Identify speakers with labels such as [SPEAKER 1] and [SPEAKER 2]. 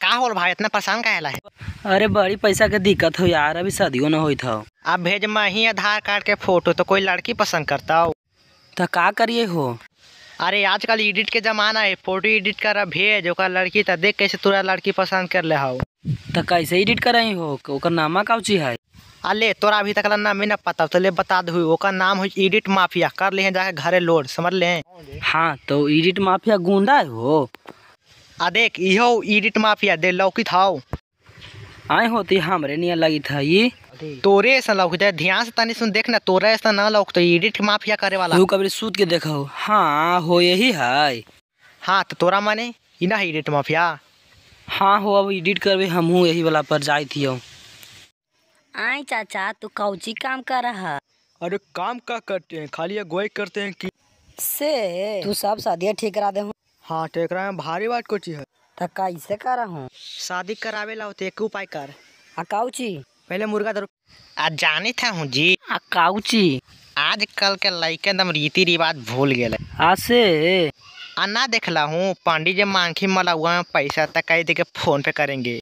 [SPEAKER 1] कहा होल भाई इतना परेशान का है अरे बड़ी पैसा के दिक्कत हो यार अभी शादियों ना हो अब भेज मही आधार कार्ड के फोटो तो कोई लड़की पसंद करता हो तो का करिए हो अरे आजकल एडिट के ज़माना है फोटो एडिट कर भेज ओकर लड़की तो देख कैसे तुरा लड़की पसंद कर ले हो तो कैसे एडिट कर रही हो ओकर नामा काउची है अले तोरा अभी तक नाम ही ना पता तो ले बता दू ओकर नाम हो एडिट माफिया कर ले जाके घरे लोड समझ ले हाँ तो एडिट माफिया गुंडा हो आ देख इहो इडिट माफिया दे लौकी हाउ आए होती हमरे निया लगी था ये तोरे ऐसा लौक जाए ध्यान से तनी सुन देखना तोरे ऐसा ना लौक तो इडिट माफिया करे वाला तू कभी सूत के देखो हाँ हो यही है हाँ तो तोरा माने इना है इडिट माफिया हाँ हो अब इडिट कर भी हम हूँ यही वाला पर जाए थी हम
[SPEAKER 2] आए चाचा तू कौची काम कर रहा है अरे काम का करते हैं खाली गोई करते हैं कि
[SPEAKER 3] से तू सब शादियाँ ठीक करा दे हूँ हाँ तो एक भारी बात कोची है तो कैसे कर हूँ
[SPEAKER 1] शादी करावे ला होते तो एक उपाय कर अकाउची पहले मुर्गा दर आ जाने था हूँ जी अकाउची आजकल के लड़के एकदम रीति रिवाज भूल गए आसे अना देखला हूँ पांडी जी मांखी मला हुआ पैसा तक दे के फोन पे करेंगे